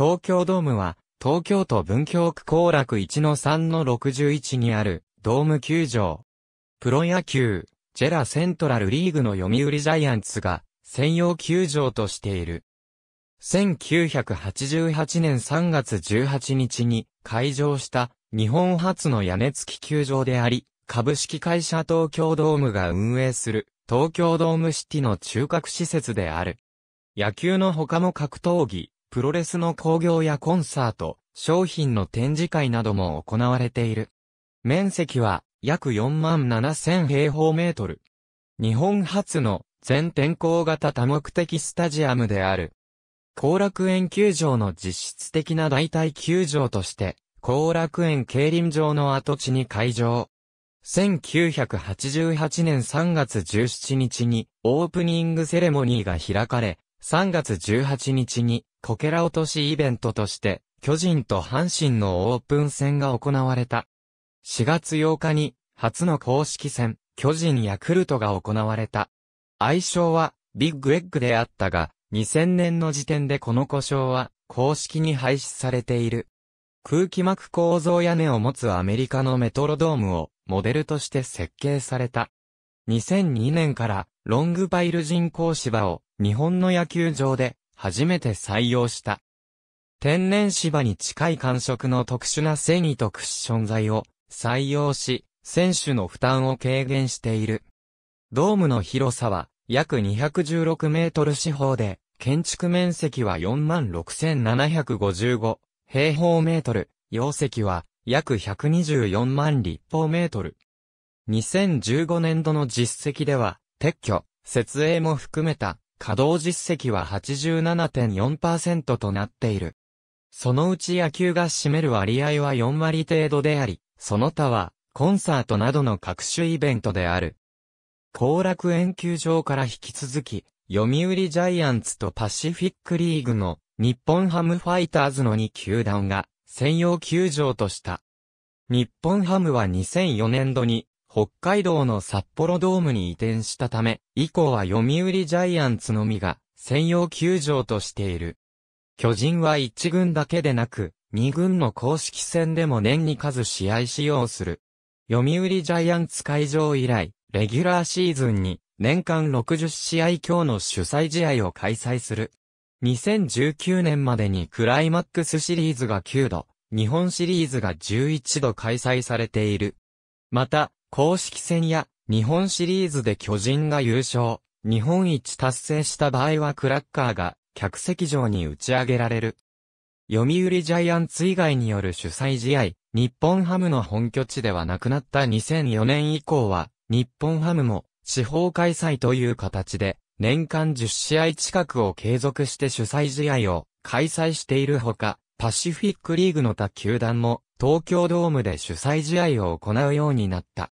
東京ドームは、東京都文京区高楽1-3-61にある、ドーム球場。プロ野球、ジェラセントラルリーグの読売ジャイアンツが、専用球場としている。1988年3月18日に、開場した、日本初の屋根付き球場であり、株式会社東京ドームが運営する、東京ドームシティの中核施設である。野球の他も格闘技、プロレスの興行やコンサート、商品の展示会なども行われている。面積は約4万7千平方メートル。日本初の全天候型多目的スタジアムである。後楽園球場の実質的な代替球場として、後楽園競輪場の跡地に会場。1988年3月17日にオープニングセレモニーが開かれ、3月18日にこけら落としイベントとして、巨人と阪神のオープン戦が行われた。4月8日に、初の公式戦、巨人ヤクルトが行われた。愛称は、ビッグエッグであったが、2000年の時点でこの故障は、公式に廃止されている。空気膜構造屋根を持つアメリカのメトロドームを、モデルとして設計された。2002年から、ロングパイル人工芝を、日本の野球場で、初めて採用した。天然芝に近い感触の特殊な繊維とクッション材を採用し、選手の負担を軽減している。ドームの広さは約216メートル四方で、建築面積は46,755平方メートル、容積は約124万立方メートル。2015年度の実績では、撤去、設営も含めた稼働実績は87.4%となっている。そのうち野球が占める割合は4割程度であり、その他は、コンサートなどの各種イベントである。後楽園球場から引き続き、読売ジャイアンツとパシフィックリーグの日本ハムファイターズの2球団が専用球場とした。日本ハムは2004年度に北海道の札幌ドームに移転したため、以降は読売ジャイアンツのみが専用球場としている。巨人は1軍だけでなく、2軍の公式戦でも年に数試合使用する。読売ジャイアンツ会場以来、レギュラーシーズンに年間60試合強の主催試合を開催する。2019年までにクライマックスシリーズが9度、日本シリーズが11度開催されている。また、公式戦や日本シリーズで巨人が優勝、日本一達成した場合はクラッカーが客席上に打ち上げられる。読売ジャイアンツ以外による主催試合、日本ハムの本拠地ではなくなった2004年以降は、日本ハムも地方開催という形で、年間10試合近くを継続して主催試合を開催しているほか、パシフィックリーグの他球団も東京ドームで主催試合を行うようになった。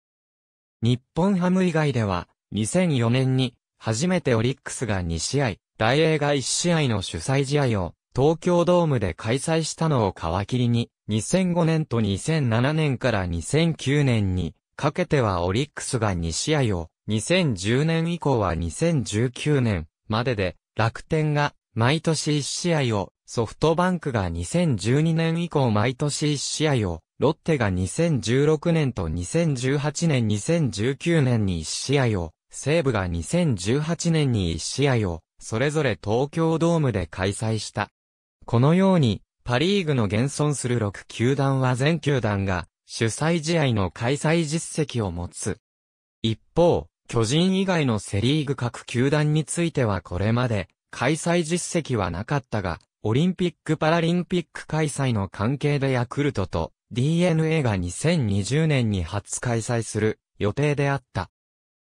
日本ハム以外では、2004年に、初めてオリックスが2試合、大英が1試合の主催試合を、東京ドームで開催したのを皮切りに、2005年と2007年から2009年に、かけてはオリックスが2試合を、2010年以降は2019年までで、楽天が毎年1試合を、ソフトバンクが2012年以降毎年1試合を、ロッテが2016年と2018年2019年に1試合を、西武が2018年に1試合を、それぞれ東京ドームで開催した。このように、パリーグの現存する6球団は全球団が、主催試合の開催実績を持つ。一方、巨人以外のセリーグ各球団についてはこれまで、開催実績はなかったが、オリンピック・パラリンピック開催の関係でヤクルトと DNA が2020年に初開催する予定であった。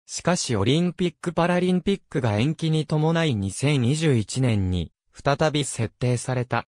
しかしオリンピック・パラリンピックが延期に伴い2021年に再び設定された。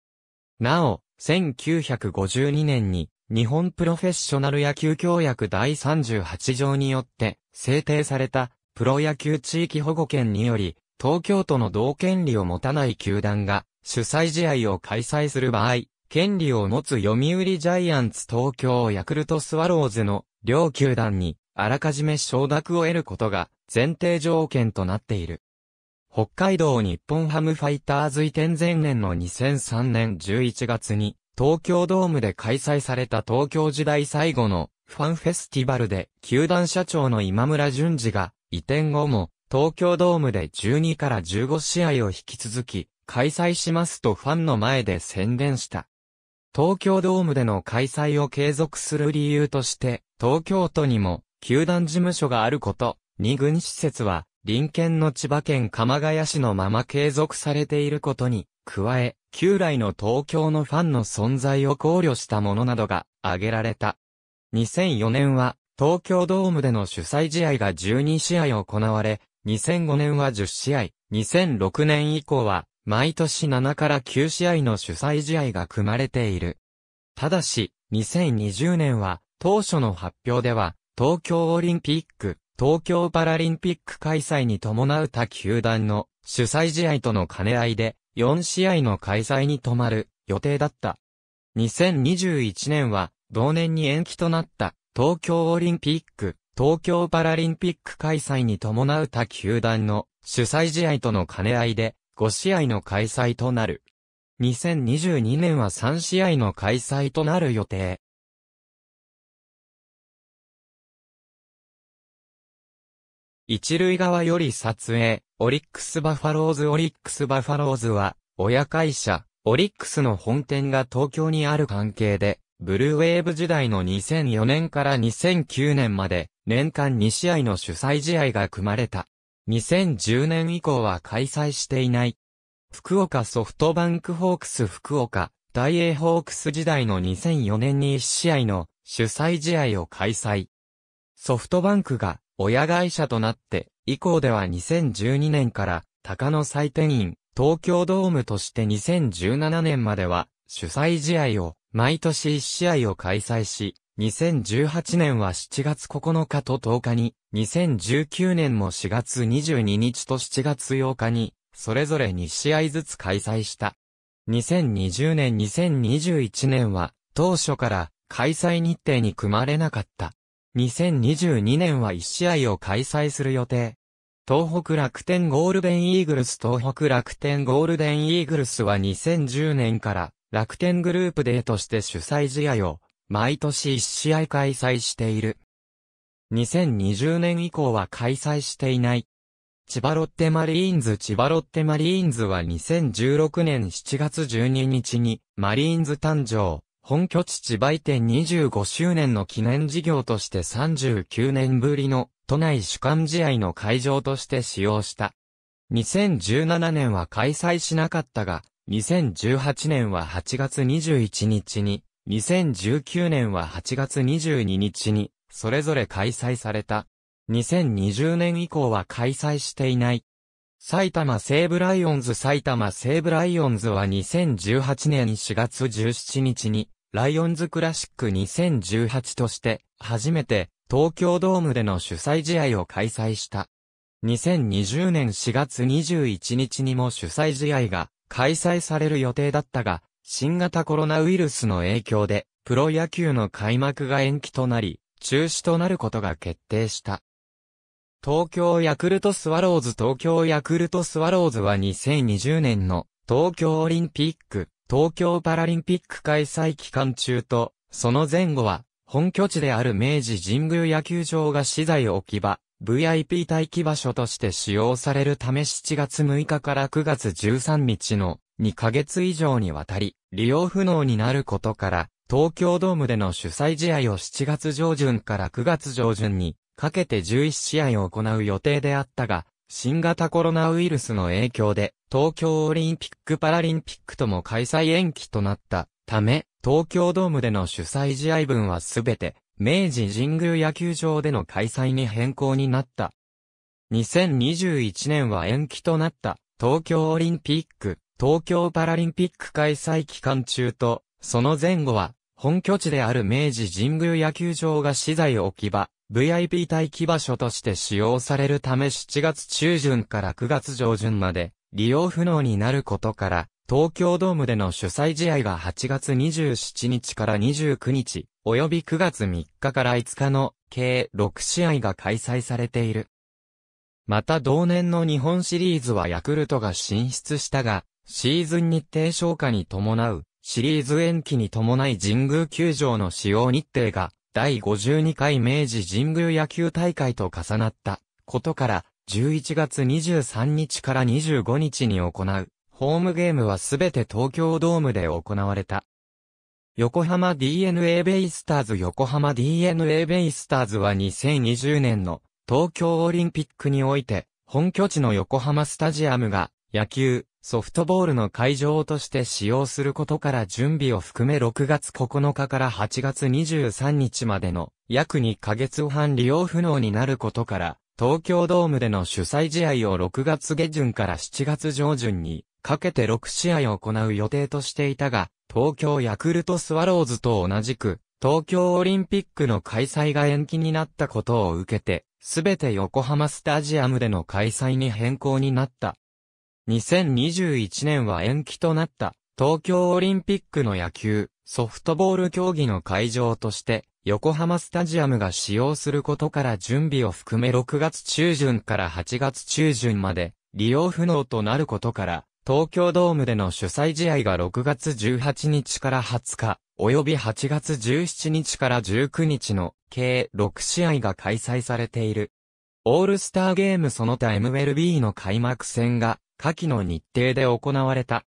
なお、1952年に日本プロフェッショナル野球協約第38条によって制定されたプロ野球地域保護権により東京都の同権利を持たない球団が主催試合を開催する場合、権利を持つ読売ジャイアンツ東京ヤクルトスワローズの両球団にあらかじめ承諾を得ることが前提条件となっている。北海道日本ハムファイターズ移転前年の2003年11月に東京ドームで開催された東京時代最後のファンフェスティバルで球団社長の今村淳二が移転後も東京ドームで12から15試合を引き続き開催しますとファンの前で宣言した。東京ドームでの開催を継続する理由として、東京都にも、球団事務所があること、二軍施設は、隣県の千葉県鎌ヶ谷市のまま継続されていることに、加え、旧来の東京のファンの存在を考慮したものなどが挙げられた。2004年は、東京ドームでの主催試合が12試合行われ、2005年は10試合、2006年以降は毎年7から9試合の主催試合が組まれている。ただし、2020年は、当初の発表では、東京オリンピック、東京パラリンピック開催に伴う他球団の主催試合との兼ね合いで、4試合の開催に止まる予定だった。2021年は、同年に延期となった東京オリンピック、東京パラリンピック開催に伴う他球団の主催試合との兼ね合いで、5試合の開催となる。2022年は3試合の開催となる予定。一塁側より撮影、オリックスバファローズオリックスバファローズは、親会社、オリックスの本店が東京にある関係で、ブルーウェーブ時代の2004年から2009年まで、年間2試合の主催試合が組まれた。2010年以降は開催していない。福岡ソフトバンクホークス福岡、大英ホークス時代の2004年に1試合の主催試合を開催。ソフトバンクが親会社となって、以降では2012年から高野祭典員、東京ドームとして2017年までは主催試合を毎年1試合を開催し、2018年は7月9日と10日に、2019年も4月22日と7月8日に、それぞれ2試合ずつ開催した。2020年2021年は、当初から開催日程に組まれなかった。2022年は1試合を開催する予定。東北楽天ゴールデンイーグルス東北楽天ゴールデンイーグルスは2010年から楽天グループデーとして主催試合を毎年1試合開催している。2020年以降は開催していない。千葉ロッテマリーンズ千葉ロッテマリーンズは2016年7月12日にマリーンズ誕生、本拠地千葉移転25周年の記念事業として39年ぶりの都内主観試合の会場として使用した。2017年は開催しなかったが、2018年は8月21日に2019年は8月22日に、それぞれ開催された。2020年以降は開催していない。埼玉西武ライオンズ埼玉西武ライオンズは2018年4月17日に、ライオンズクラシック2018として、初めて東京ドームでの主催試合を開催した。2020年4月21日にも主催試合が開催される予定だったが、新型コロナウイルスの影響で、プロ野球の開幕が延期となり、中止となることが決定した。東京ヤクルトスワローズ東京ヤクルトスワローズは2020年の東京オリンピック、東京パラリンピック開催期間中と、その前後は、本拠地である明治神宮野球場が資材置き場、VIP 待機場所として使用されるため7月6日から9月13日の2ヶ月以上にわたり、利用不能になることから、東京ドームでの主催試合を7月上旬から9月上旬にかけて11試合を行う予定であったが、新型コロナウイルスの影響で東京オリンピック・パラリンピックとも開催延期となったため、東京ドームでの主催試合分はすべて明治神宮野球場での開催に変更になった。2021年は延期となった東京オリンピック東京パラリンピック開催期間中と、その前後は、本拠地である明治神宮野球場が資材置き場、VIP 待機場所として使用されるため7月中旬から9月上旬まで利用不能になることから、東京ドームでの主催試合が8月27日から29日、及び9月3日から5日の計6試合が開催されている。また同年の日本シリーズはヤクルトが進出したが、シーズン日程消化に伴う、シリーズ延期に伴い神宮球場の使用日程が、第52回明治神宮野球大会と重なったことから、11月23日から25日に行う、ホームゲームはすべて東京ドームで行われた。横浜 DNA ベイスターズ横浜 DNA ベイスターズは2020年の東京オリンピックにおいて本拠地の横浜スタジアムが野球、ソフトボールの会場として使用することから準備を含め6月9日から8月23日までの約2ヶ月半利用不能になることから、東京ドームでの主催試合を6月下旬から7月上旬にかけて6試合を行う予定としていたが、東京ヤクルトスワローズと同じく、東京オリンピックの開催が延期になったことを受けて、すべて横浜スタジアムでの開催に変更になった。2021年は延期となった東京オリンピックの野球、ソフトボール競技の会場として横浜スタジアムが使用することから準備を含め6月中旬から8月中旬まで利用不能となることから東京ドームでの主催試合が6月18日から20日、及び8月17日から19日の計6試合が開催されている。オールスターゲームその他 MLB の開幕戦が下記の日程で行われた。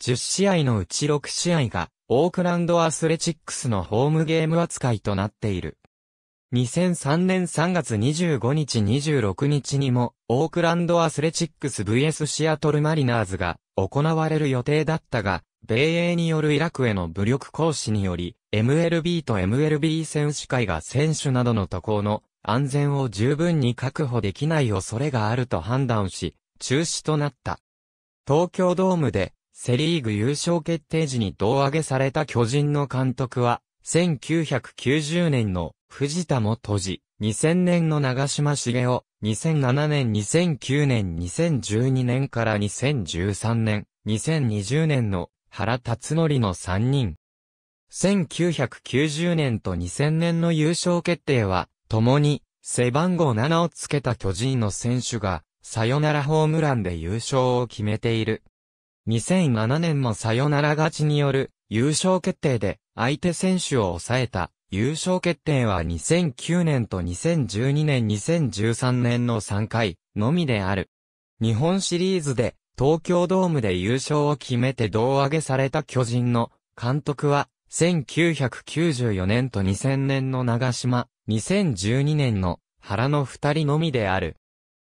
10試合のうち6試合が、オークランドアスレチックスのホームゲーム扱いとなっている。2003年3月25日26日にも、オークランドアスレチックス VS シアトルマリナーズが行われる予定だったが、米英によるイラクへの武力行使により、MLB と MLB 選手会が選手などの渡航の安全を十分に確保できない恐れがあると判断し、中止となった。東京ドームでセリーグ優勝決定時に胴上げされた巨人の監督は、1990年の藤田元次、2000年の長島茂雄、2007年、2009年、2012年から2013年、2020年の原辰則の3人。1990年と2000年の優勝決定は、共に背番号7をつけた巨人の選手がサヨナラホームランで優勝を決めている。2007年もサヨナラ勝ちによる優勝決定で相手選手を抑えた優勝決定は2009年と2012年2013年の3回のみである。日本シリーズで東京ドームで優勝を決めて胴上げされた巨人の監督は1994年と2000年の長島、2012年の原の二人のみである。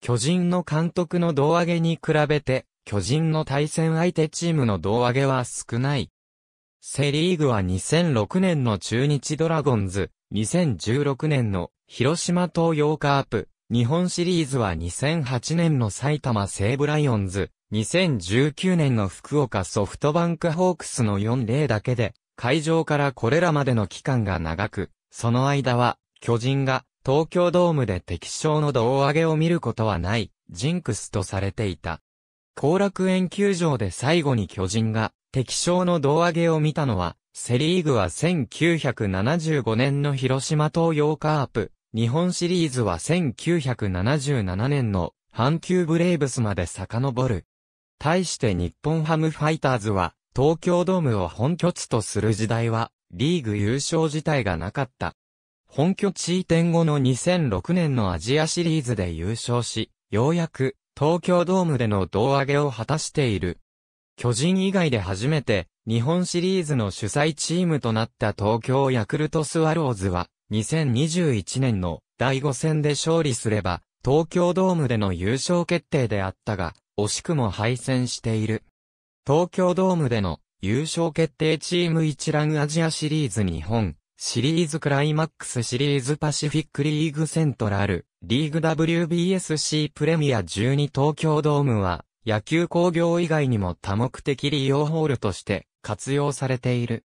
巨人の監督の胴上げに比べて、巨人の対戦相手チームの胴上げは少ない。セリーグは2006年の中日ドラゴンズ、2016年の広島東洋カープ、日本シリーズは2008年の埼玉西武ライオンズ、2019年の福岡ソフトバンクホークスの4例だけで、会場からこれらまでの期間が長く、その間は、巨人が東京ドームで敵将の胴上げを見ることはない、ジンクスとされていた。後楽園球場で最後に巨人が敵将の胴上げを見たのは、セリーグは1975年の広島東洋カープ、日本シリーズは1977年の阪急ブレイブスまで遡る。対して日本ハムファイターズは東京ドームを本拠地とする時代はリーグ優勝自体がなかった。本拠地移転後の2006年のアジアシリーズで優勝し、ようやく東京ドームでの胴上げを果たしている。巨人以外で初めて日本シリーズの主催チームとなった東京ヤクルトスワローズは2021年の第5戦で勝利すれば東京ドームでの優勝決定であったが惜しくも敗戦している。東京ドームでの優勝決定チーム一覧アジアシリーズ日本シリーズクライマックスシリーズパシフィックリーグセントラル、リーグ WBSC プレミア12東京ドームは、野球工業以外にも多目的利用ホールとして活用されている。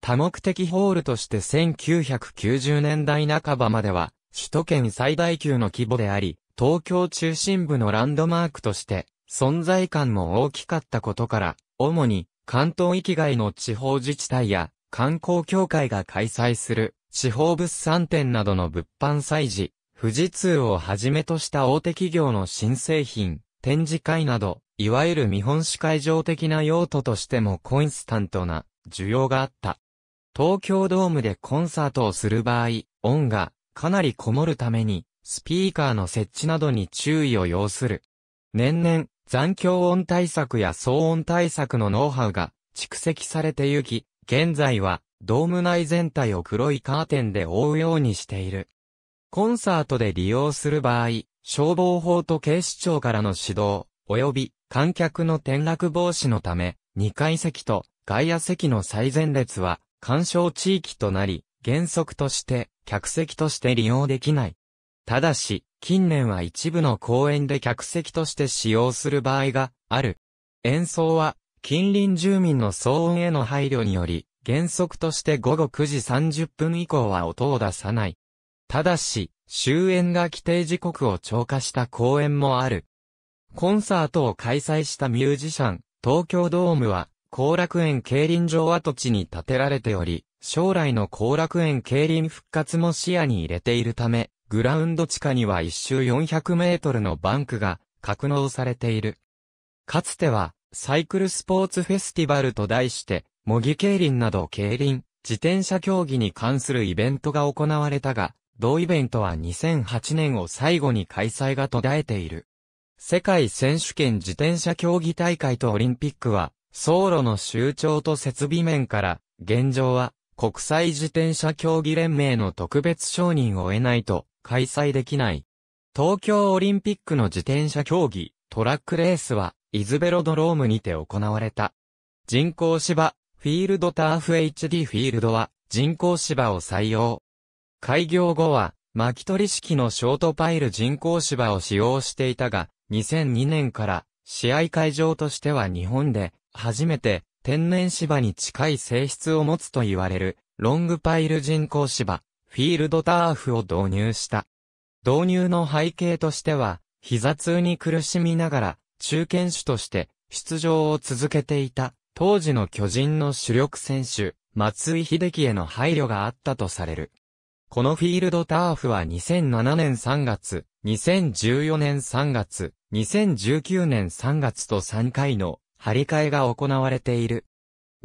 多目的ホールとして1990年代半ばまでは、首都圏最大級の規模であり、東京中心部のランドマークとして、存在感も大きかったことから、主に関東域外の地方自治体や観光協会が開催する地方物産展などの物販祭事、富士通をはじめとした大手企業の新製品、展示会など、いわゆる見本市会場的な用途としてもコンスタントな需要があった。東京ドームでコンサートをする場合、音がかなりこもるために、スピーカーの設置などに注意を要する。年々、残響音対策や騒音対策のノウハウが蓄積されてゆき、現在は、ドーム内全体を黒いカーテンで覆うようにしている。コンサートで利用する場合、消防法と警視庁からの指導、及び観客の転落防止のため、2階席と外野席の最前列は、干渉地域となり、原則として客席として利用できない。ただし、近年は一部の公演で客席として使用する場合がある。演奏は近隣住民の騒音への配慮により、原則として午後9時30分以降は音を出さない。ただし、終演が規定時刻を超過した公演もある。コンサートを開催したミュージシャン、東京ドームは、後楽園競輪場跡地に建てられており、将来の後楽園競輪復活も視野に入れているため、グラウンド地下には一周400メートルのバンクが格納されている。かつては、サイクルスポーツフェスティバルと題して、模擬競輪など競輪、自転車競技に関するイベントが行われたが、同イベントは2008年を最後に開催が途絶えている。世界選手権自転車競技大会とオリンピックは、走路の周長と設備面から、現状は国際自転車競技連盟の特別承認を得ないと開催できない。東京オリンピックの自転車競技、トラックレースはイズベロドロームにて行われた。人工芝、フィールドターフ HD フィールドは人工芝を採用。開業後は巻き取り式のショートパイル人工芝を使用していたが、2002年から試合会場としては日本で初めて天然芝に近い性質を持つと言われるロングパイル人工芝、フィールドターフを導入した。導入の背景としては、膝痛に苦しみながら中堅手として出場を続けていた当時の巨人の主力選手、松井秀喜への配慮があったとされる。このフィールドターフは2007年3月、2014年3月、2019年3月と3回の張り替えが行われている。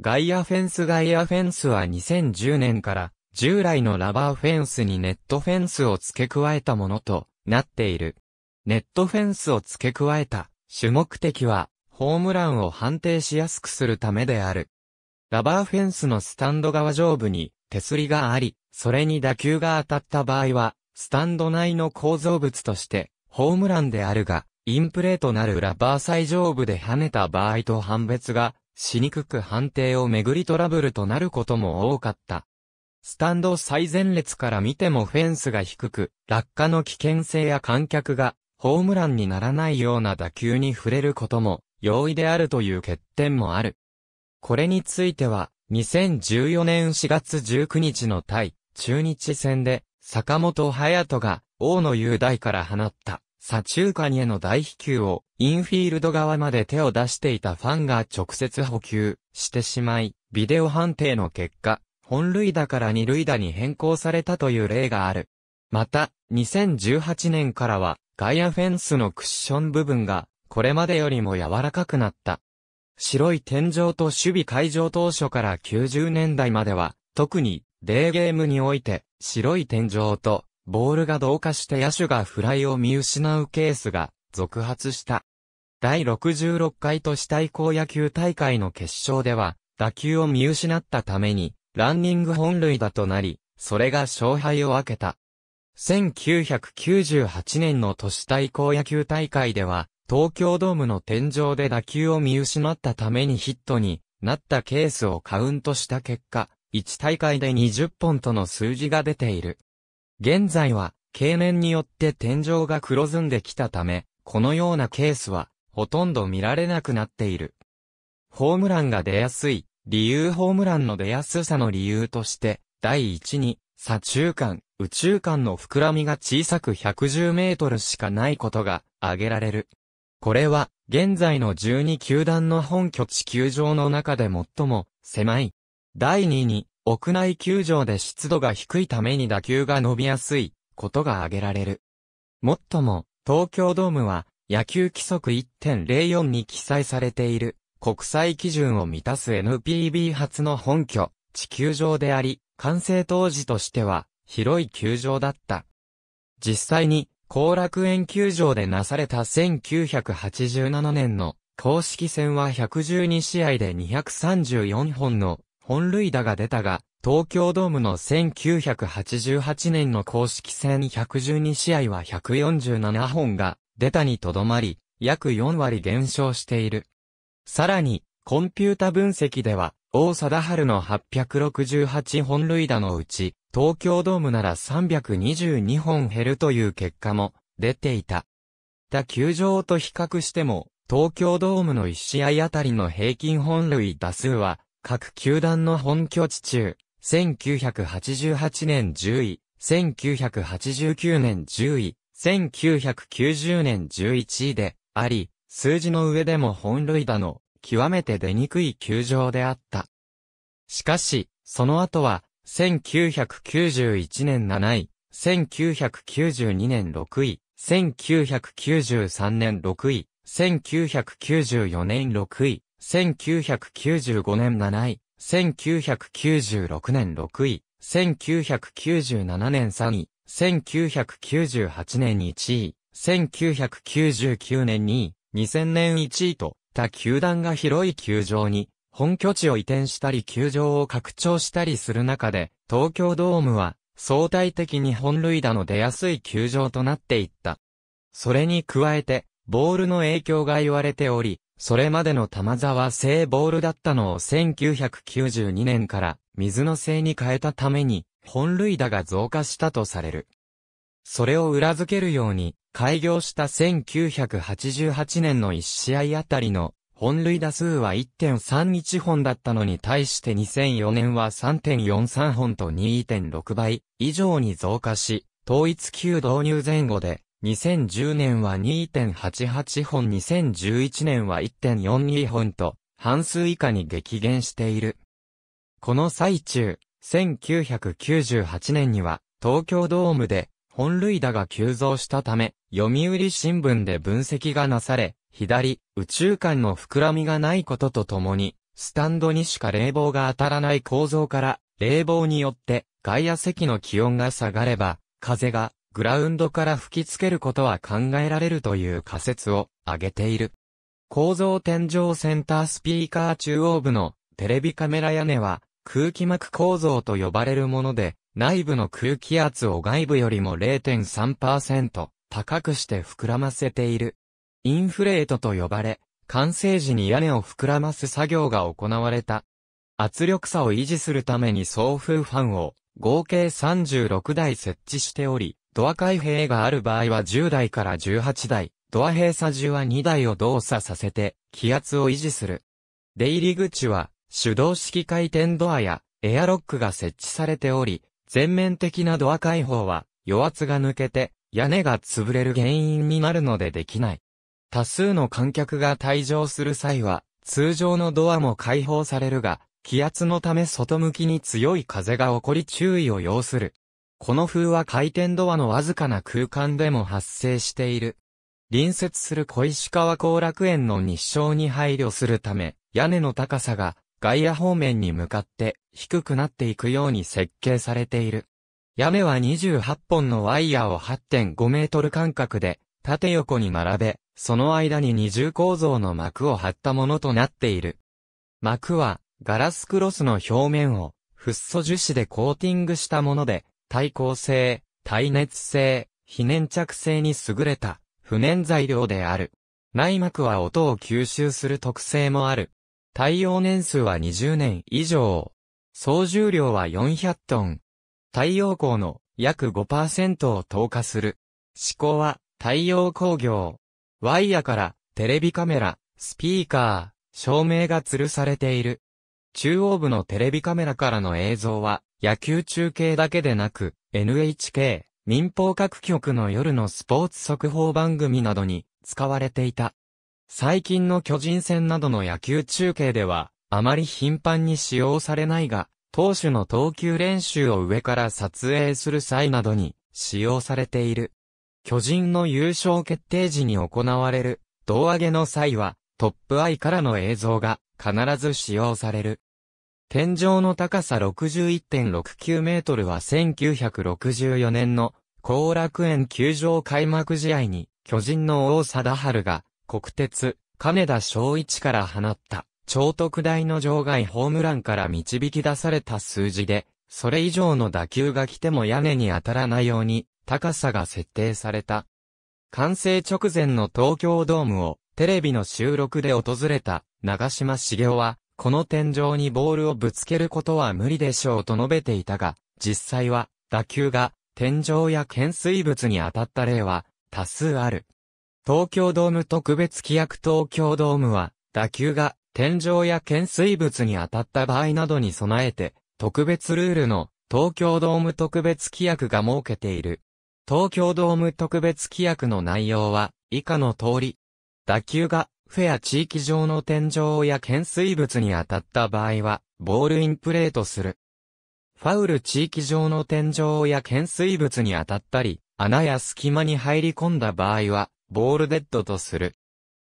ガイアフェンスガイアフェンスは2010年から従来のラバーフェンスにネットフェンスを付け加えたものとなっている。ネットフェンスを付け加えた主目的は、ホームランを判定しやすくするためである。ラバーフェンスのスタンド側上部に手すりがあり、それに打球が当たった場合は、スタンド内の構造物として、ホームランであるが、インプレーとなるラバー最上部で跳ねた場合と判別が、しにくく判定をめぐりトラブルとなることも多かった。スタンド最前列から見てもフェンスが低く、落下の危険性や観客がホームランにならないような打球に触れることも容易であるという欠点もある。これについては、2014年4月19日の対中日戦で、坂本隼人が大野雄大から放った左中間への大飛球をインフィールド側まで手を出していたファンが直接補給してしまい、ビデオ判定の結果、本塁打から二塁打に変更されたという例がある。また、2018年からは、外野フェンスのクッション部分が、これまでよりも柔らかくなった。白い天井と守備会場当初から90年代までは、特に、デーゲームにおいて、白い天井と、ボールが同化して野手がフライを見失うケースが、続発した。第66回都市対抗野球大会の決勝では、打球を見失ったために、ランニング本塁打となり、それが勝敗を分けた。1998年の都市対抗野球大会では、東京ドームの天井で打球を見失ったためにヒットになったケースをカウントした結果、1大会で20本との数字が出ている。現在は、経年によって天井が黒ずんできたため、このようなケースは、ほとんど見られなくなっている。ホームランが出やすい、理由ホームランの出やすさの理由として、第1に、左中間、宇宙間の膨らみが小さく110メートルしかないことが挙げられる。これは、現在の12球団の本拠地球場の中で最も狭い。第2に、屋内球場で湿度が低いために打球が伸びやすいことが挙げられる。もっとも、東京ドームは野球規則1.04に記載されている国際基準を満たす NPB 初の本拠、地球場であり、完成当時としては広い球場だった。実際に、後楽園球場でなされた1987年の公式戦は112試合で234本の本塁打が出たが、東京ドームの1988年の公式戦112試合は147本が出たにとどまり、約4割減少している。さらに、コンピュータ分析では、王貞治の868本塁打のうち、東京ドームなら322本減るという結果も出ていた。他球場と比較しても、東京ドームの1試合あたりの平均本塁打数は、各球団の本拠地中、1988年10位、1989年10位、1990年11位であり、数字の上でも本塁打の極めて出にくい球場であった。しかし、その後は、1991年7位、1992年6位、1993年6位、1994年6位、1995年7位、1996年6位、1997年3位、1998年1位、1999年2位、2000年1位と、った球団が広い球場に、本拠地を移転したり球場を拡張したりする中で、東京ドームは相対的に本塁打の出やすい球場となっていった。それに加えて、ボールの影響が言われており、それまでの玉沢製ボールだったのを1992年から水の製に変えたために、本塁打が増加したとされる。それを裏付けるように、開業した1988年の1試合あたりの本塁打数は1.31本だったのに対して2004年は3.43本と2.6倍以上に増加し、統一級導入前後で、2010年は2.88本、2011年は1.42本と、半数以下に激減している。この最中、1998年には、東京ドームで、本塁打が急増したため、読売新聞で分析がなされ、左、宇宙間の膨らみがないこととともに、スタンドにしか冷房が当たらない構造から、冷房によって外野席の気温が下がれば、風がグラウンドから吹きつけることは考えられるという仮説を挙げている。構造天井センタースピーカー中央部のテレビカメラ屋根は空気膜構造と呼ばれるもので、内部の空気圧を外部よりも0.3%高くして膨らませている。インフレートと呼ばれ、完成時に屋根を膨らます作業が行われた。圧力差を維持するために送風ファンを合計36台設置しており、ドア開閉がある場合は10台から18台、ドア閉鎖時は2台を動作させて気圧を維持する。出入り口は手動式回転ドアやエアロックが設置されており、全面的なドア開放は、余圧が抜けて、屋根が潰れる原因になるのでできない。多数の観客が退場する際は、通常のドアも開放されるが、気圧のため外向きに強い風が起こり注意を要する。この風は回転ドアのわずかな空間でも発生している。隣接する小石川後楽園の日照に配慮するため、屋根の高さが外野方面に向かって低くなっていくように設計されている。屋根は28本のワイヤーを8.5メートル間隔で縦横に並べ、その間に二重構造の膜を張ったものとなっている。膜はガラスクロスの表面をフッ素樹脂でコーティングしたもので、耐光性、耐熱性、非粘着性に優れた不燃材料である。内膜は音を吸収する特性もある。耐用年数は20年以上。総重量は400トン。太陽光の約5%を投下する。試行は太陽工業。ワイヤからテレビカメラ、スピーカー、照明が吊るされている。中央部のテレビカメラからの映像は野球中継だけでなく NHK、民放各局の夜のスポーツ速報番組などに使われていた。最近の巨人戦などの野球中継では、あまり頻繁に使用されないが、投手の投球練習を上から撮影する際などに使用されている。巨人の優勝決定時に行われる胴上げの際はトップアイからの映像が必ず使用される。天井の高さ61.69メートルは1964年の後楽園球場開幕試合に巨人の王貞治が国鉄、金田昭一から放った、超特大の場外ホームランから導き出された数字で、それ以上の打球が来ても屋根に当たらないように、高さが設定された。完成直前の東京ドームをテレビの収録で訪れた長島茂雄は、この天井にボールをぶつけることは無理でしょうと述べていたが、実際は打球が天井や懸垂物に当たった例は多数ある。東京ドーム特別規約東京ドームは、打球が天井や懸垂物に当たった場合などに備えて、特別ルールの東京ドーム特別規約が設けている。東京ドーム特別規約の内容は、以下の通り。打球が、フェア地域上の天井や懸垂物に当たった場合は、ボールインプレートする。ファウル地域上の天井や懸垂物に当たったり、穴や隙間に入り込んだ場合は、ボールデッドとする。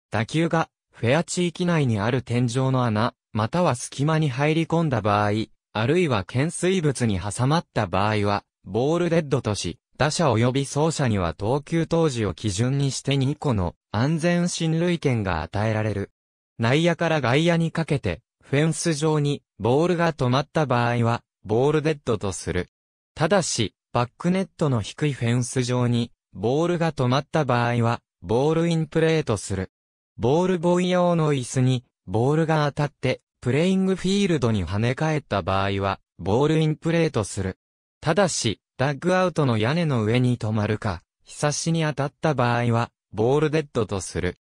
打球が、フェア地域内にある天井の穴、または隙間に入り込んだ場合、あるいは懸垂物に挟まった場合は、ボールデッドとし、打者及び走者には投球当時を基準にして2個の安全進塁権が与えられる。内野から外野にかけて、フェンス上にボールが止まった場合は、ボールデッドとする。ただし、バックネットの低いフェンス上に、ボールが止まった場合は、ボールインプレートする。ボールボーイ用の椅子に、ボールが当たって、プレイングフィールドに跳ね返った場合は、ボールインプレートする。ただし、ダッグアウトの屋根の上に止まるか、ひしに当たった場合は、ボールデッドとする。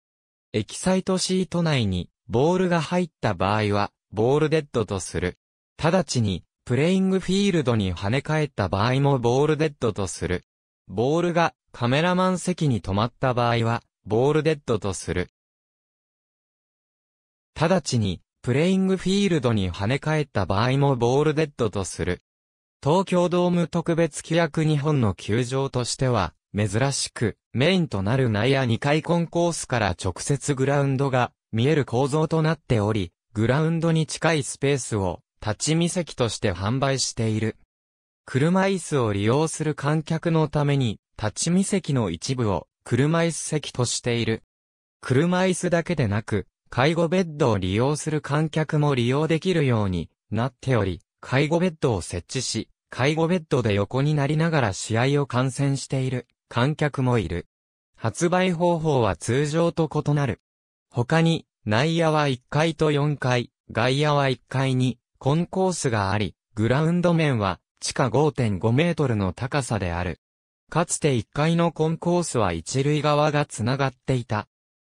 エキサイトシート内に、ボールが入った場合は、ボールデッドとする。直ちに、プレイングフィールドに跳ね返った場合もボールデッドとする。ボールがカメラマン席に止まった場合は、ボールデッドとする。直ちに、プレイングフィールドに跳ね返った場合もボールデッドとする。東京ドーム特別規約日本の球場としては、珍しく、メインとなる内野2階コンコースから直接グラウンドが見える構造となっており、グラウンドに近いスペースを立ち見席として販売している。車椅子を利用する観客のために、立ち見席の一部を車椅子席としている。車椅子だけでなく、介護ベッドを利用する観客も利用できるようになっており、介護ベッドを設置し、介護ベッドで横になりながら試合を観戦している観客もいる。発売方法は通常と異なる。他に、内野は1階と4階、外野は1階に、コンコースがあり、グラウンド面は地下5.5メートルの高さである。かつて1階のコンコースは一塁側がつながっていた。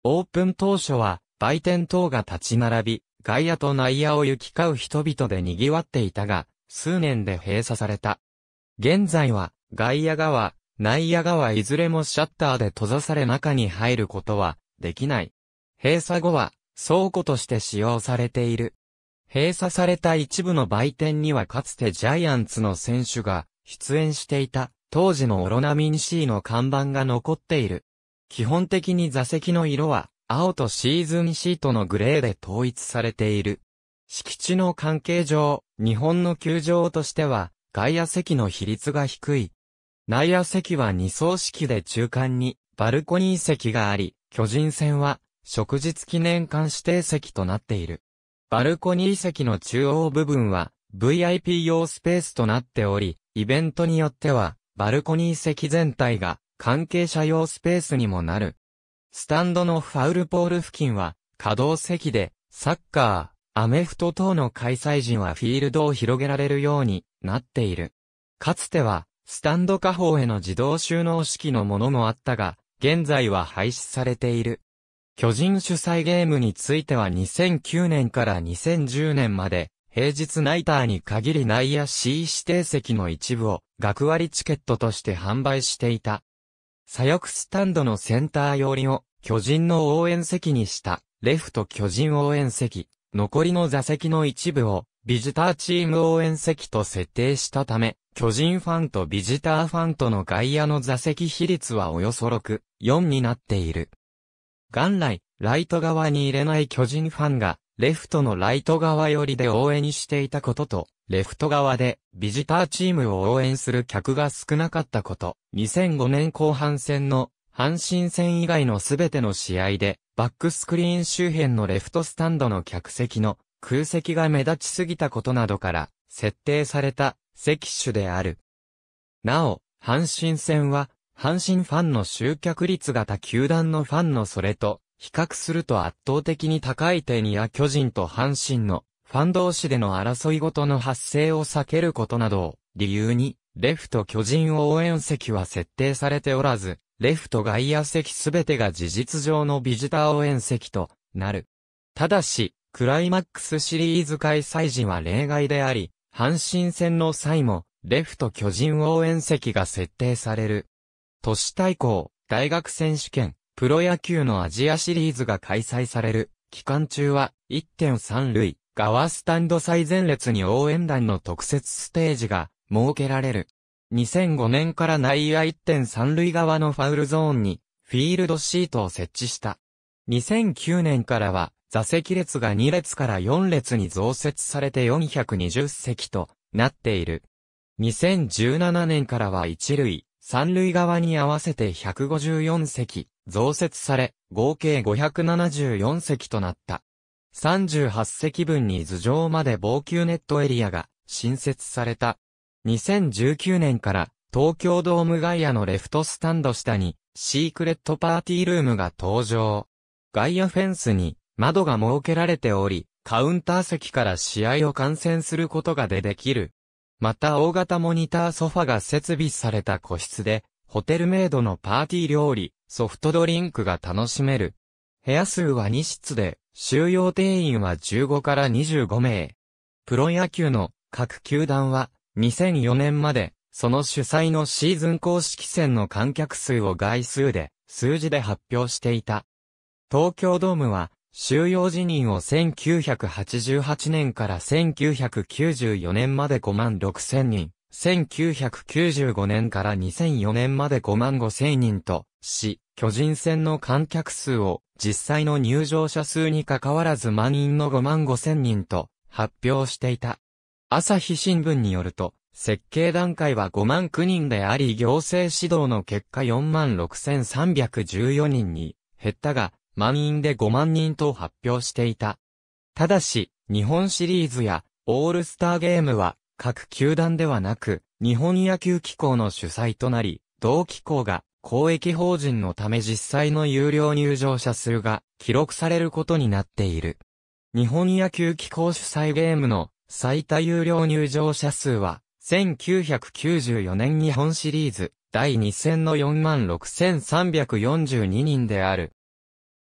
オープン当初は売店等が立ち並び、外野と内野を行き交う人々で賑わっていたが、数年で閉鎖された。現在は外野側、内野側いずれもシャッターで閉ざされ中に入ることはできない。閉鎖後は倉庫として使用されている。閉鎖された一部の売店にはかつてジャイアンツの選手が出演していた当時のオロナミン C の看板が残っている。基本的に座席の色は青とシーズンシートのグレーで統一されている。敷地の関係上、日本の球場としては外野席の比率が低い。内野席は二層式で中間にバルコニー席があり、巨人戦は、食日記念館指定席となっている。バルコニー席の中央部分は VIP 用スペースとなっており、イベントによってはバルコニー席全体が関係者用スペースにもなる。スタンドのファウルポール付近は稼働席でサッカー、アメフト等の開催時はフィールドを広げられるようになっている。かつてはスタンド下方への自動収納式のものもあったが、現在は廃止されている。巨人主催ゲームについては2009年から2010年まで、平日ナイターに限り内野 C 指定席の一部を学割チケットとして販売していた。左翼スタンドのセンター寄りを巨人の応援席にした、レフト巨人応援席、残りの座席の一部をビジターチーム応援席と設定したため、巨人ファンとビジターファンとの外野の座席比率はおよそ6、4になっている。元来、ライト側に入れない巨人ファンが、レフトのライト側寄りで応援していたことと、レフト側でビジターチームを応援する客が少なかったこと、2005年後半戦の阪神戦以外のすべての試合で、バックスクリーン周辺のレフトスタンドの客席の空席が目立ちすぎたことなどから、設定された席種である。なお、阪神戦は阪神ファンの集客率が他球団のファンのそれと、比較すると圧倒的に高い手にや巨人と阪神のファン同士での争いごとの発生を避けることなどを理由に、レフト巨人応援席は設定されておらず、レフト外野席すべてが事実上のビジター応援席となる。ただし、クライマックスシリーズ開催時は例外であり、阪神戦の際も、レフト巨人応援席が設定される都市対抗、大学選手権、プロ野球のアジアシリーズが開催される、期間中は、1.3類、側スタンド最前列に応援団の特設ステージが、設けられる。2005年から内野1.3塁側のファウルゾーンに、フィールドシートを設置した。2009年からは、座席列が2列から4列に増設されて420席となっている。2017年からは1塁、三塁側に合わせて154席、増設され、合計574席となった。38席分に頭上まで防球ネットエリアが新設された。2019年から東京ドーム外野のレフトスタンド下にシークレットパーティールームが登場。外野フェンスに窓が設けられており、カウンター席から試合を観戦することがでできる。また大型モニターソファが設備された個室で、ホテルメイドのパーティー料理、ソフトドリンクが楽しめる。部屋数は2室で、収容定員は15から25名。プロ野球の各球団は2004年までその主催のシーズン公式戦の観客数を概数で数字で発表していた。東京ドームは収容辞任を1988年から1994年まで5万6千人、1995年から2004年まで5万5千人とし、巨人戦の観客数を実際の入場者数に関わらず満員の5万5千人と発表していた。朝日新聞によると、設計段階は5万9人であり行政指導の結果4万6314人に減ったが、満員で5万人と発表していた。ただし、日本シリーズやオールスターゲームは各球団ではなく、日本野球機構の主催となり、同機構が公益法人のため実際の有料入場者数が記録されることになっている。日本野球機構主催ゲームの最多有料入場者数は、1994年日本シリーズ第2戦の46,342人である。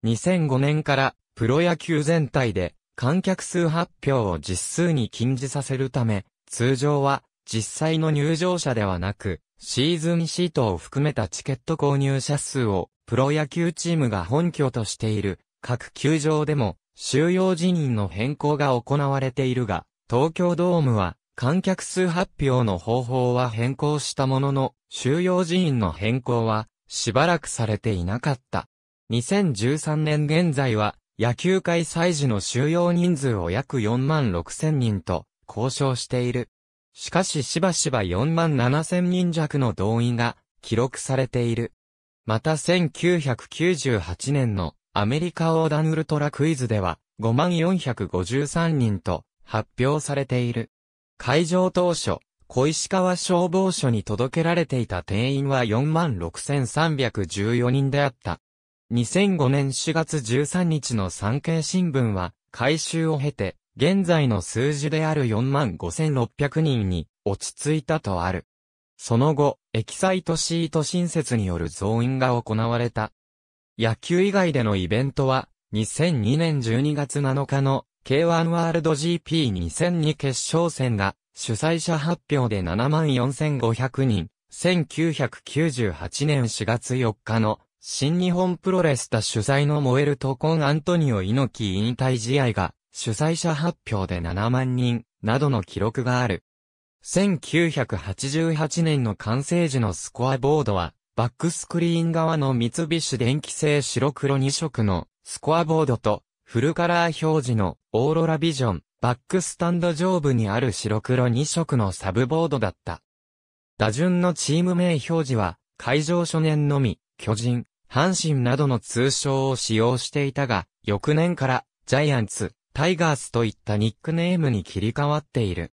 2005年からプロ野球全体で観客数発表を実数に禁じさせるため、通常は実際の入場者ではなく、シーズンシートを含めたチケット購入者数をプロ野球チームが本拠としている各球場でも収容人員の変更が行われているが、東京ドームは観客数発表の方法は変更したものの、収容人員の変更はしばらくされていなかった。2013年現在は、野球界祭事の収容人数を約4万6千人と交渉している。しかししばしば4万7千人弱の動員が記録されている。また1998年のアメリカ横断ウルトラクイズでは5万453人と発表されている。会場当初、小石川消防署に届けられていた定員は4万6314人であった。2005年4月13日の産経新聞は、改修を経て、現在の数字である4万5600人に落ち着いたとある。その後、エキサイトシート新設による増員が行われた。野球以外でのイベントは、2002年12月7日の K1 ワールド GP2002 決勝戦が、主催者発表で74,500人、1998年4月4日の新日本プロレスタ主催の燃えるトコンアントニオ猪木引退試合が、主催者発表で7万人、などの記録がある。1988年の完成時のスコアボードは、バックスクリーン側の三菱電機製白黒2色のスコアボードと、フルカラー表示のオーロラビジョン、バックスタンド上部にある白黒2色のサブボードだった。打順のチーム名表示は、会場初年のみ、巨人、阪神などの通称を使用していたが、翌年から、ジャイアンツ、タイガースといったニックネームに切り替わっている。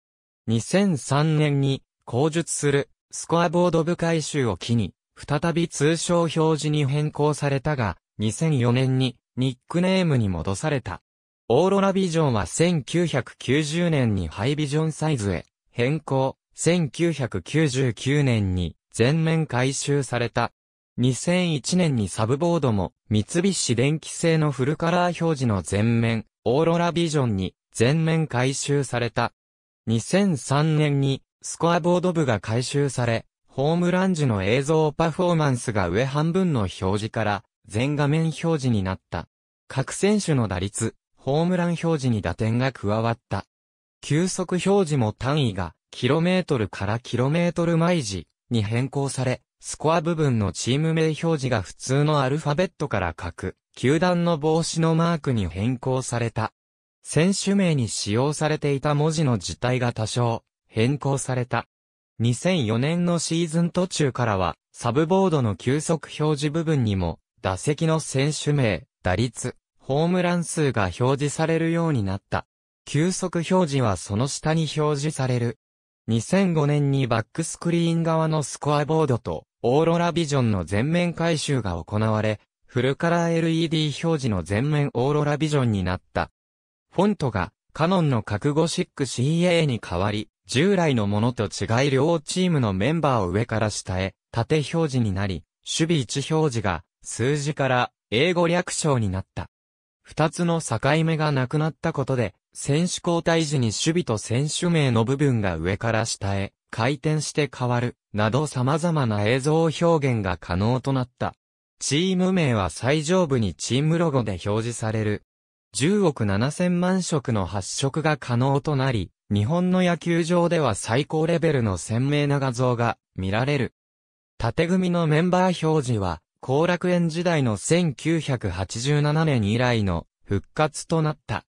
2003年に、後述する、スコアボード部改修を機に、再び通称表示に変更されたが、2004年に、ニックネームに戻された。オーロラビジョンは1990年にハイビジョンサイズへ変更、1999年に全面改修された。2001年にサブボードも、三菱電機製のフルカラー表示の全面、オーロラビジョンに全面回収された。2003年に、スコアボード部が回収され、ホームラン時の映像パフォーマンスが上半分の表示から全画面表示になった。各選手の打率、ホームラン表示に打点が加わった。球速表示も単位が、キロメートルからキロメートル毎時に変更され、スコア部分のチーム名表示が普通のアルファベットから書く、球団の帽子のマークに変更された。選手名に使用されていた文字の字体が多少、変更された。2004年のシーズン途中からは、サブボードの急速表示部分にも、打席の選手名、打率、ホームラン数が表示されるようになった。急速表示はその下に表示される。2005年にバックスクリーン側のスコアボードと、オーロラビジョンの全面回収が行われ、フルカラー LED 表示の全面オーロラビジョンになった。フォントがカノンのシッ6 c a に変わり、従来のものと違い両チームのメンバーを上から下へ縦表示になり、守備位置表示が数字から英語略称になった。二つの境目がなくなったことで、選手交代時に守備と選手名の部分が上から下へ回転して変わる、など様々な映像表現が可能となった。チーム名は最上部にチームロゴで表示される。10億7000万色の発色が可能となり、日本の野球場では最高レベルの鮮明な画像が見られる。縦組のメンバー表示は、後楽園時代の1987年以来の復活となった。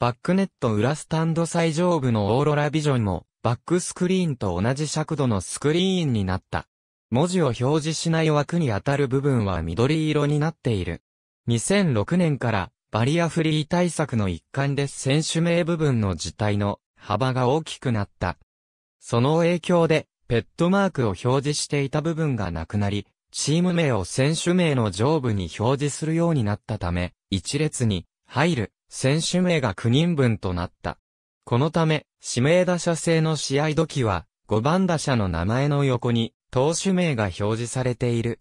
バックネット裏スタンド最上部のオーロラビジョンもバックスクリーンと同じ尺度のスクリーンになった。文字を表示しない枠に当たる部分は緑色になっている。2006年からバリアフリー対策の一環で選手名部分の字体の幅が大きくなった。その影響でペットマークを表示していた部分がなくなり、チーム名を選手名の上部に表示するようになったため、一列に入る選手名が9人分となった。このため、指名打者制の試合時は、5番打者の名前の横に、投手名が表示されている。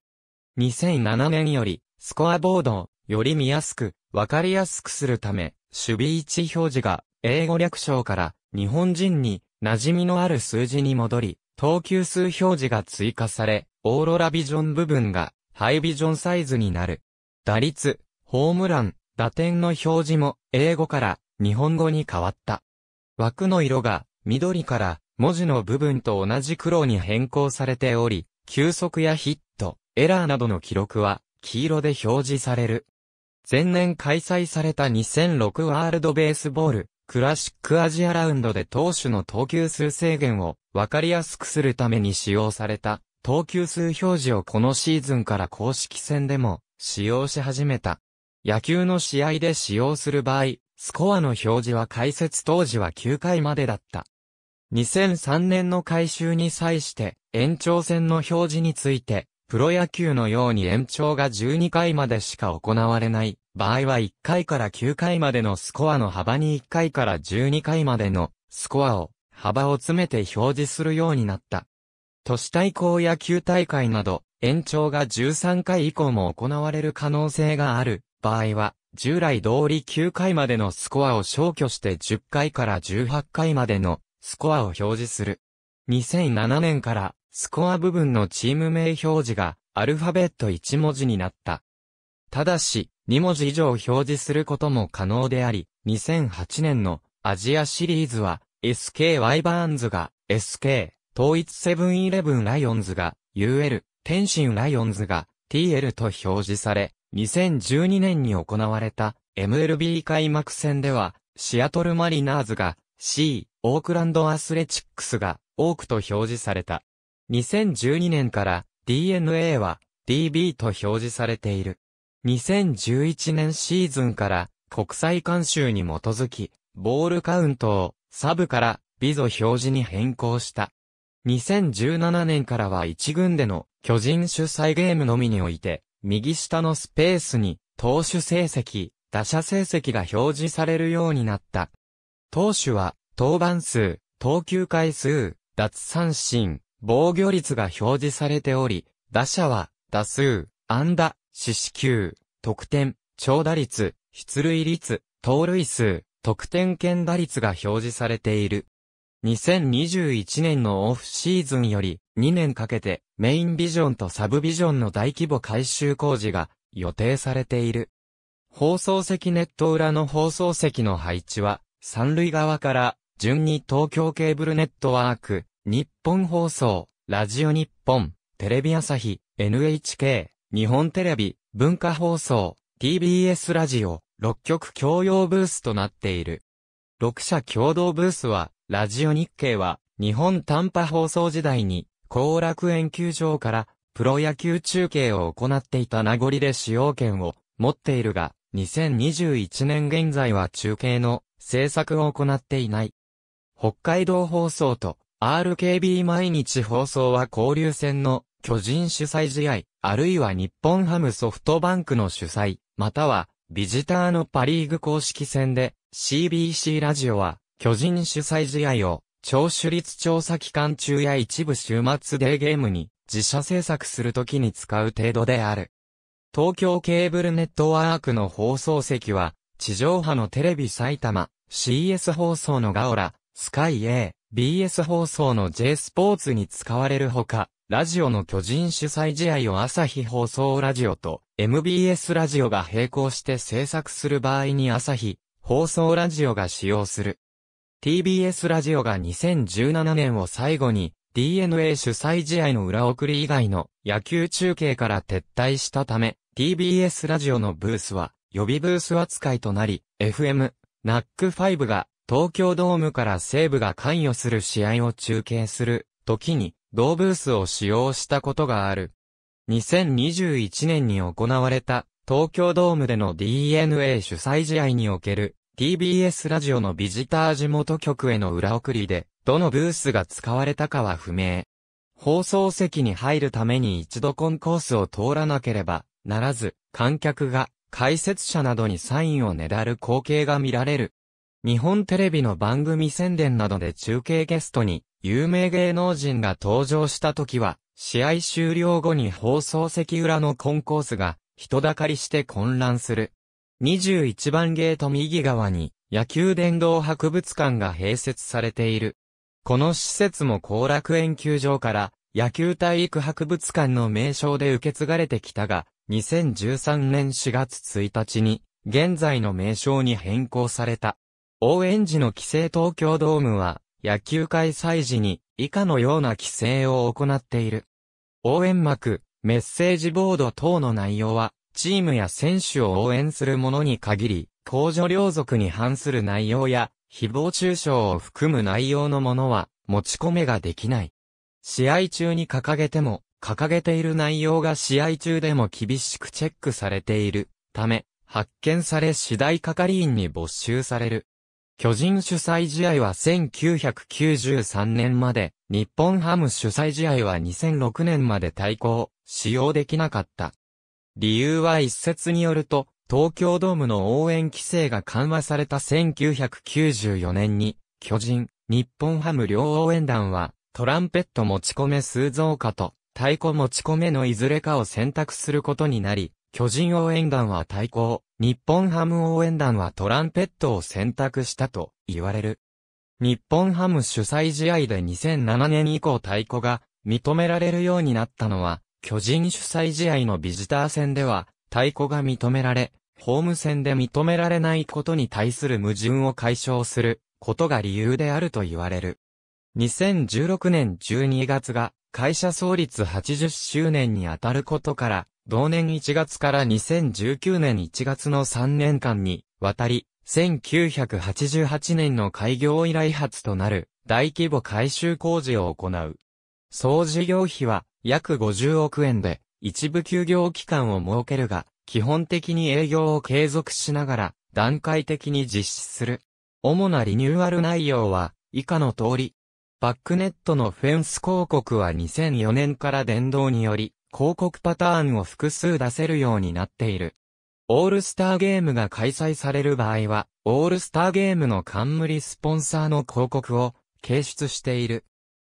2007年より、スコアボードを、より見やすく、わかりやすくするため、守備位置表示が、英語略称から、日本人に、馴染みのある数字に戻り、投球数表示が追加され、オーロラビジョン部分が、ハイビジョンサイズになる。打率、ホームラン、打点の表示も、英語から、日本語に変わった。枠の色が緑から文字の部分と同じ黒に変更されており、休速やヒット、エラーなどの記録は黄色で表示される。前年開催された2006ワールドベースボールクラシックアジアラウンドで投手の投球数制限を分かりやすくするために使用された投球数表示をこのシーズンから公式戦でも使用し始めた。野球の試合で使用する場合、スコアの表示は開設当時は9回までだった。2003年の改修に際して延長戦の表示について、プロ野球のように延長が12回までしか行われない場合は1回から9回までのスコアの幅に1回から12回までのスコアを幅を詰めて表示するようになった。都市対抗野球大会など延長が13回以降も行われる可能性がある場合は従来通り9回までのスコアを消去して10回から18回までのスコアを表示する。2007年からスコア部分のチーム名表示がアルファベット1文字になった。ただし、2文字以上表示することも可能であり、2008年のアジアシリーズは SK ワイバーンズが SK 統一セブンイレブンライオンズが UL 天津ライオンズが TL と表示され、2012年に行われた MLB 開幕戦では、シアトルマリナーズが C、オークランドアスレチックスが多くと表示された。2012年から DNA は DB と表示されている。2011年シーズンから国際監修に基づき、ボールカウントをサブからビゾ表示に変更した。2017年からは1軍での巨人主催ゲームのみにおいて、右下のスペースに、投手成績、打者成績が表示されるようになった。投手は、登板数、投球回数、奪三振、防御率が表示されており、打者は、打数、安打、四死球、得点、長打率、出塁率、盗塁数、得点圏打率が表示されている。2021年のオフシーズンより、2年かけてメインビジョンとサブビジョンの大規模改修工事が予定されている。放送席ネット裏の放送席の配置は、三塁側から順に東京ケーブルネットワーク、日本放送、ラジオ日本、テレビ朝日、NHK、日本テレビ、文化放送、TBS ラジオ、6局共用ブースとなっている。6社共同ブースは、ラジオ日経は、日本短波放送時代に、後楽園球場からプロ野球中継を行っていた名残で使用権を持っているが、2021年現在は中継の制作を行っていない。北海道放送と RKB 毎日放送は交流戦の巨人主催試合、あるいは日本ハムソフトバンクの主催、またはビジターのパリーグ公式戦で CBC ラジオは巨人主催試合を聴取率調査期間中や一部週末デーゲームに自社制作するときに使う程度である。東京ケーブルネットワークの放送席は、地上波のテレビ埼玉、CS 放送のガオラ、スカイ A、BS 放送の J スポーツに使われるほか、ラジオの巨人主催試合を朝日放送ラジオと MBS ラジオが並行して制作する場合に朝日放送ラジオが使用する。TBS ラジオが2017年を最後に DNA 主催試合の裏送り以外の野球中継から撤退したため TBS ラジオのブースは予備ブース扱いとなり FM、NAC5 が東京ドームから西部が関与する試合を中継する時に同ブースを使用したことがある。2021年に行われた東京ドームでの DNA 主催試合における TBS ラジオのビジター地元局への裏送りで、どのブースが使われたかは不明。放送席に入るために一度コンコースを通らなければならず、観客が解説者などにサインをねだる光景が見られる。日本テレビの番組宣伝などで中継ゲストに有名芸能人が登場した時は、試合終了後に放送席裏のコンコースが人だかりして混乱する。21番ゲート右側に野球殿堂博物館が併設されている。この施設も後楽園球場から野球体育博物館の名称で受け継がれてきたが、2013年4月1日に現在の名称に変更された。応援時の規制東京ドームは野球開催時に以下のような規制を行っている。応援幕、メッセージボード等の内容はチームや選手を応援する者に限り、公助両族に反する内容や、誹謗中傷を含む内容のものは、持ち込めができない。試合中に掲げても、掲げている内容が試合中でも厳しくチェックされているため、発見され次第係員に没収される。巨人主催試合は1993年まで、日本ハム主催試合は2006年まで対抗、使用できなかった。理由は一説によると、東京ドームの応援規制が緩和された1994年に、巨人、日本ハム両応援団は、トランペット持ち込め数増加と、太鼓持ち込めのいずれかを選択することになり、巨人応援団は太鼓、日本ハム応援団はトランペットを選択したと言われる。日本ハム主催試合で2007年以降太鼓が認められるようになったのは巨人主催試合のビジター戦では、太鼓が認められ、ホーム戦で認められないことに対する矛盾を解消することが理由であると言われる。2016年12月が会社創立80周年にあたることから、同年1月から2019年1月の3年間にわたり、1988年の開業以来初となる大規模改修工事を行う。総事業費は約50億円で、一部休業期間を設けるが、基本的に営業を継続しながら、段階的に実施する。主なリニューアル内容は、以下の通り。バックネットのフェンス広告は2004年から電動により、広告パターンを複数出せるようになっている。オールスターゲームが開催される場合は、オールスターゲームの冠スポンサーの広告を掲出している。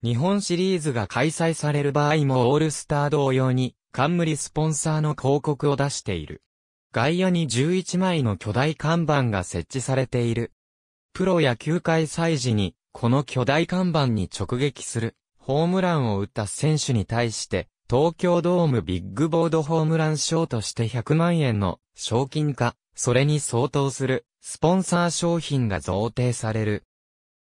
日本シリーズが開催される場合もオールスター同様に、冠スポンサーの広告を出している。外野に11枚の巨大看板が設置されている。プロ野球開催時に、この巨大看板に直撃する、ホームランを打った選手に対して、東京ドームビッグボードホームラン賞として100万円の賞金か、それに相当する、スポンサー商品が贈呈される。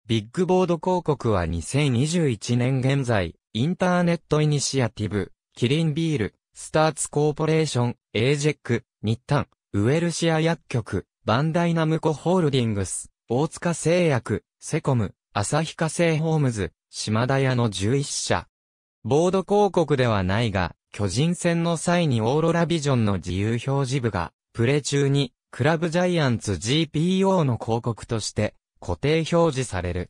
ビッグボード広告は2021年現在、インターネットイニシアティブ、キリンビール、スターツコーポレーション、エージェック、日単、ウエルシア薬局、バンダイナムコホールディングス、大塚製薬、セコム、旭化成ホームズ、島田屋の11社。ボード広告ではないが、巨人戦の際にオーロラビジョンの自由表示部が、プレ中に、クラブジャイアンツ GPO の広告として、固定表示される。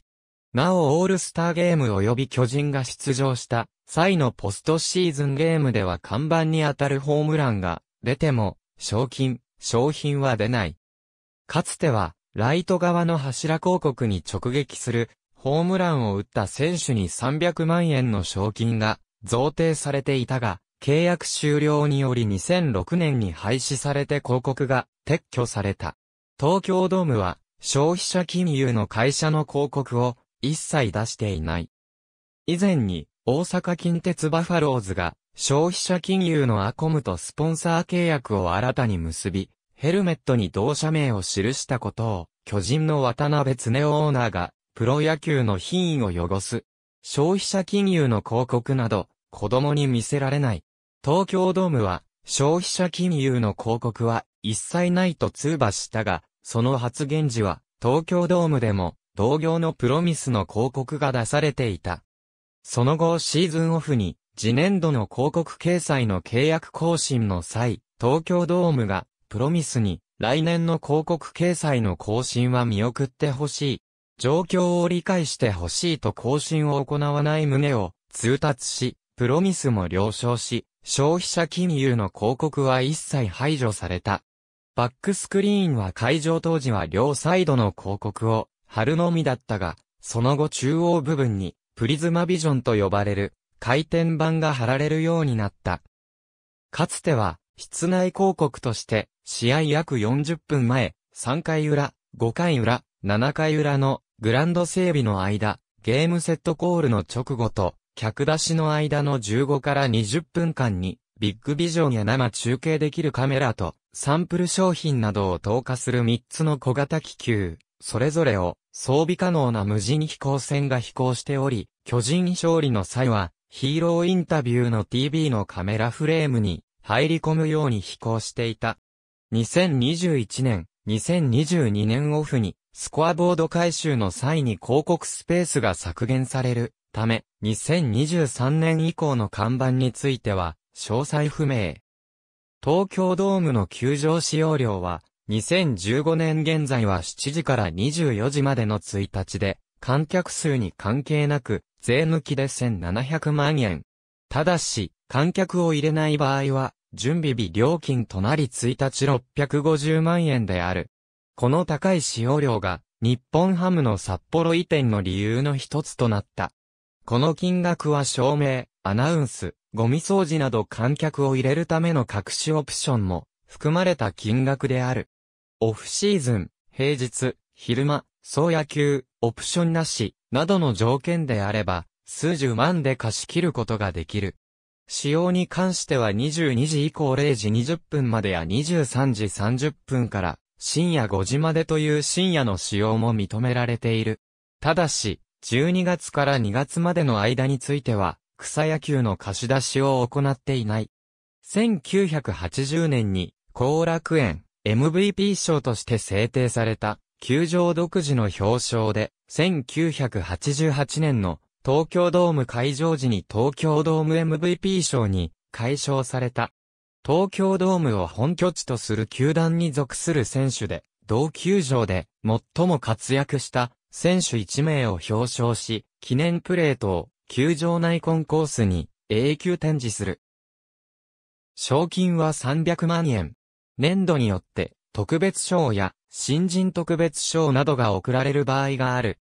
なおオールスターゲーム及び巨人が出場した際のポストシーズンゲームでは看板に当たるホームランが出ても賞金、賞品は出ない。かつてはライト側の柱広告に直撃するホームランを打った選手に300万円の賞金が贈呈されていたが、契約終了により2006年に廃止されて広告が撤去された。東京ドームは消費者金融の会社の広告を一切出していない。以前に、大阪近鉄バファローズが、消費者金融のアコムとスポンサー契約を新たに結び、ヘルメットに同社名を記したことを、巨人の渡辺恒オーナーが、プロ野球の品位を汚す。消費者金融の広告など、子供に見せられない。東京ドームは、消費者金融の広告は一切ないと通話したが、その発言時は、東京ドームでも、同業のプロミスの広告が出されていた。その後シーズンオフに、次年度の広告掲載の契約更新の際、東京ドームが、プロミスに、来年の広告掲載の更新は見送ってほしい。状況を理解してほしいと更新を行わない旨を通達し、プロミスも了承し、消費者金融の広告は一切排除された。バックスクリーンは会場当時は両サイドの広告を貼るのみだったが、その後中央部分にプリズマビジョンと呼ばれる回転板が貼られるようになった。かつては室内広告として試合約40分前、3回裏、5回裏、7回裏のグランド整備の間、ゲームセットコールの直後と客出しの間の15から20分間にビッグビジョンや生中継できるカメラとサンプル商品などを投下する3つの小型気球、それぞれを装備可能な無人飛行船が飛行しており、巨人勝利の際は、ヒーローインタビューの TV のカメラフレームに入り込むように飛行していた。2021年、2022年オフに、スコアボード回収の際に広告スペースが削減されるため、2023年以降の看板については、詳細不明。東京ドームの球場使用料は、2015年現在は7時から24時までの1日で、観客数に関係なく、税抜きで1700万円。ただし、観客を入れない場合は、準備日料金となり1日650万円である。この高い使用料が、日本ハムの札幌移転の理由の一つとなった。この金額は証明、アナウンス、ゴミ掃除など観客を入れるための隠しオプションも含まれた金額である。オフシーズン、平日、昼間、総野球、オプションなし、などの条件であれば、数十万で貸し切ることができる。使用に関しては22時以降0時20分までや23時30分から深夜5時までという深夜の使用も認められている。ただし、12月から2月までの間については、草野球の貸し出しを行っていない。1980年に、後楽園 MVP 賞として制定された、球場独自の表彰で、1988年の東京ドーム会場時に東京ドーム MVP 賞に解消された。東京ドームを本拠地とする球団に属する選手で、同球場で最も活躍した選手1名を表彰し、記念プレートを球場内コンコースに永久展示する。賞金は300万円。年度によって特別賞や新人特別賞などが贈られる場合がある。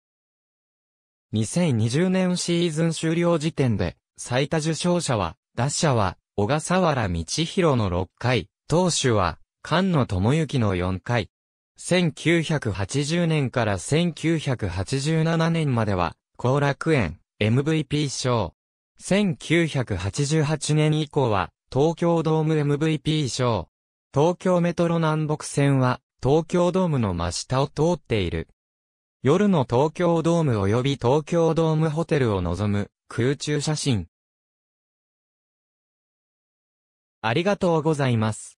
2020年シーズン終了時点で最多受賞者は、打者は小笠原道弘の6回、投手は菅野智之の4回。1980年から1987年までは後楽園、MVP 賞。1988年以降は、東京ドーム MVP 賞。東京メトロ南北線は、東京ドームの真下を通っている。夜の東京ドーム及び東京ドームホテルを望む空中写真。ありがとうございます。